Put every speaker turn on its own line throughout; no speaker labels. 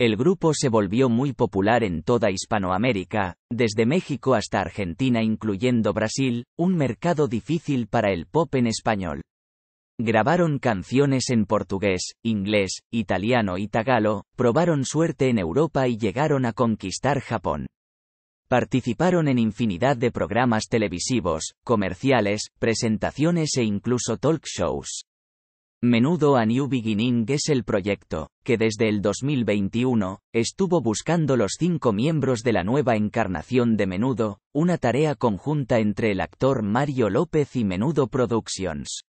El grupo se volvió muy popular en toda Hispanoamérica, desde México hasta Argentina incluyendo Brasil, un mercado difícil para el pop en español. Grabaron canciones en portugués, inglés, italiano y tagalo, probaron suerte en Europa y llegaron a conquistar Japón. Participaron en infinidad de programas televisivos, comerciales, presentaciones e incluso talk shows. Menudo a New Beginning es el proyecto, que desde el 2021, estuvo buscando los cinco miembros de la nueva encarnación de Menudo, una tarea conjunta entre el actor Mario López y Menudo Productions.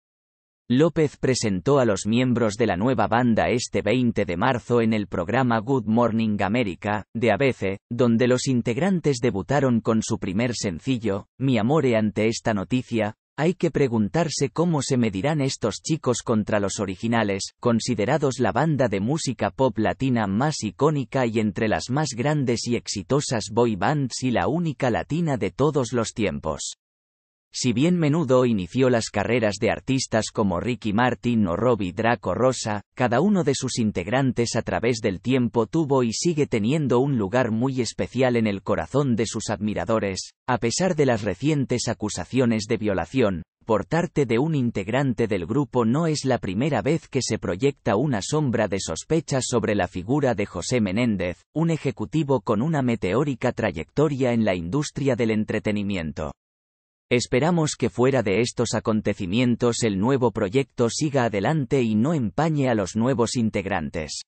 López presentó a los miembros de la nueva banda este 20 de marzo en el programa Good Morning America, de ABC, donde los integrantes debutaron con su primer sencillo, Mi Amore ante esta noticia, hay que preguntarse cómo se medirán estos chicos contra los originales, considerados la banda de música pop latina más icónica y entre las más grandes y exitosas boy bands y la única latina de todos los tiempos. Si bien menudo inició las carreras de artistas como Ricky Martin o Robbie Draco Rosa, cada uno de sus integrantes a través del tiempo tuvo y sigue teniendo un lugar muy especial en el corazón de sus admiradores, a pesar de las recientes acusaciones de violación. Por parte de un integrante del grupo no es la primera vez que se proyecta una sombra de sospecha sobre la figura de José Menéndez, un ejecutivo con una meteórica trayectoria en la industria del entretenimiento. Esperamos que fuera de estos acontecimientos el nuevo proyecto siga adelante y no empañe a los nuevos integrantes.